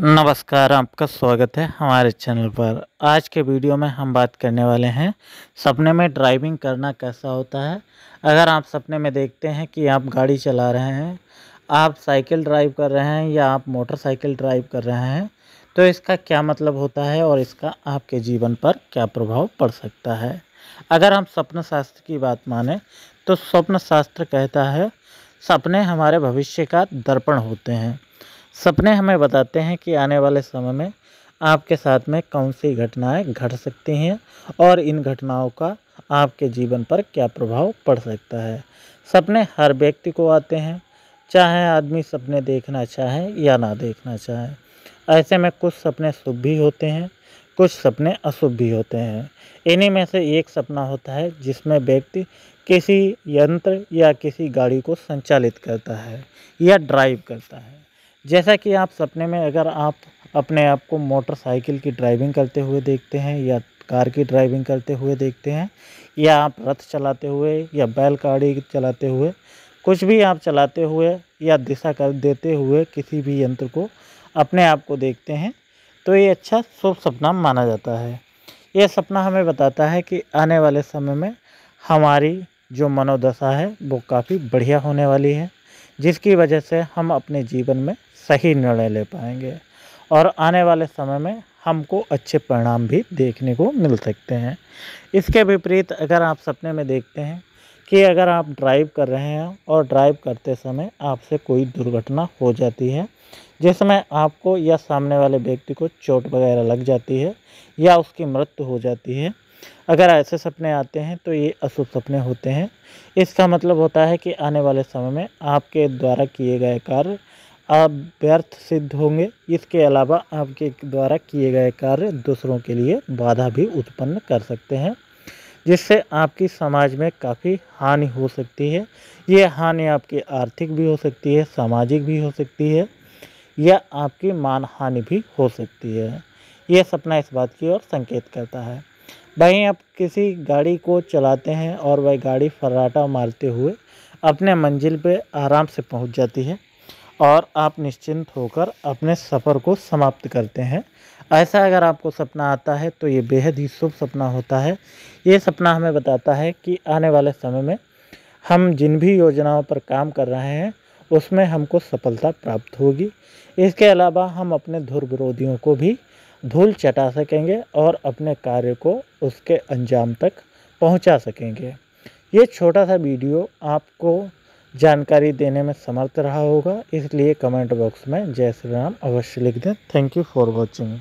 नमस्कार आपका स्वागत है हमारे चैनल पर आज के वीडियो में हम बात करने वाले हैं सपने में ड्राइविंग करना कैसा होता है अगर आप सपने में देखते हैं कि आप गाड़ी चला रहे हैं आप साइकिल ड्राइव कर रहे हैं या आप मोटरसाइकिल ड्राइव कर रहे हैं तो इसका क्या मतलब होता है और इसका आपके जीवन पर क्या प्रभाव पड़ सकता है अगर हम स्वप्न शास्त्र की बात माने तो स्वप्न शास्त्र कहता है सपने हमारे भविष्य का दर्पण होते हैं सपने हमें बताते हैं कि आने वाले समय में आपके साथ में कौन सी घटनाएं घट सकती हैं और इन घटनाओं का आपके जीवन पर क्या प्रभाव पड़ सकता है सपने हर व्यक्ति को आते हैं चाहे आदमी सपने देखना चाहे या ना देखना चाहे ऐसे में कुछ सपने शुभ भी होते हैं कुछ सपने अशुभ भी होते हैं इन्हीं में से एक सपना होता है जिसमें व्यक्ति किसी यंत्र या किसी गाड़ी को संचालित करता है या ड्राइव करता है जैसा कि आप सपने में अगर आप अपने आप को मोटरसाइकिल की ड्राइविंग करते हुए देखते हैं या कार की ड्राइविंग करते हुए देखते हैं या आप रथ चलाते हुए या बैलगाड़ी चलाते हुए कुछ भी आप चलाते हुए या दिशा कर देते हुए किसी भी यंत्र को अपने आप को देखते हैं तो ये अच्छा शुभ सपना माना जाता है ये सपना हमें बताता है कि आने वाले समय में हमारी जो मनोदशा है वो काफ़ी बढ़िया होने वाली है जिसकी वजह से हम अपने जीवन में सही निर्णय ले पाएंगे और आने वाले समय में हमको अच्छे परिणाम भी देखने को मिल सकते हैं इसके विपरीत अगर आप सपने में देखते हैं कि अगर आप ड्राइव कर रहे हैं और ड्राइव करते समय आपसे कोई दुर्घटना हो जाती है जिसमें आपको या सामने वाले व्यक्ति को चोट वगैरह लग जाती है या उसकी मृत्यु हो जाती है अगर ऐसे सपने आते हैं तो ये अशुभ सपने होते हैं इसका मतलब होता है कि आने वाले समय में आपके द्वारा किए गए कार्य आप व्यर्थ सिद्ध होंगे इसके अलावा आपके द्वारा किए गए कार्य दूसरों के लिए बाधा भी उत्पन्न कर सकते हैं जिससे आपकी समाज में काफ़ी हानि हो सकती है ये हानि आपकी आर्थिक भी हो सकती है सामाजिक भी हो सकती है या आपकी मान हानि भी हो सकती है यह सपना इस बात की ओर संकेत करता है वहीं आप किसी गाड़ी को चलाते हैं और वह गाड़ी फर्राटा मारते हुए अपने मंजिल पे आराम से पहुंच जाती है और आप निश्चिंत होकर अपने सफ़र को समाप्त करते हैं ऐसा अगर आपको सपना आता है तो ये बेहद ही शुभ सपना होता है ये सपना हमें बताता है कि आने वाले समय में हम जिन भी योजनाओं पर काम कर रहे हैं उसमें हमको सफलता प्राप्त होगी इसके अलावा हम अपने ध्रुव विरोधियों को भी धूल चटा सकेंगे और अपने कार्य को उसके अंजाम तक पहुंचा सकेंगे ये छोटा सा वीडियो आपको जानकारी देने में समर्थ रहा होगा इसलिए कमेंट बॉक्स में जय श्री राम अवश्य लिख दें थैंक यू फॉर वॉचिंग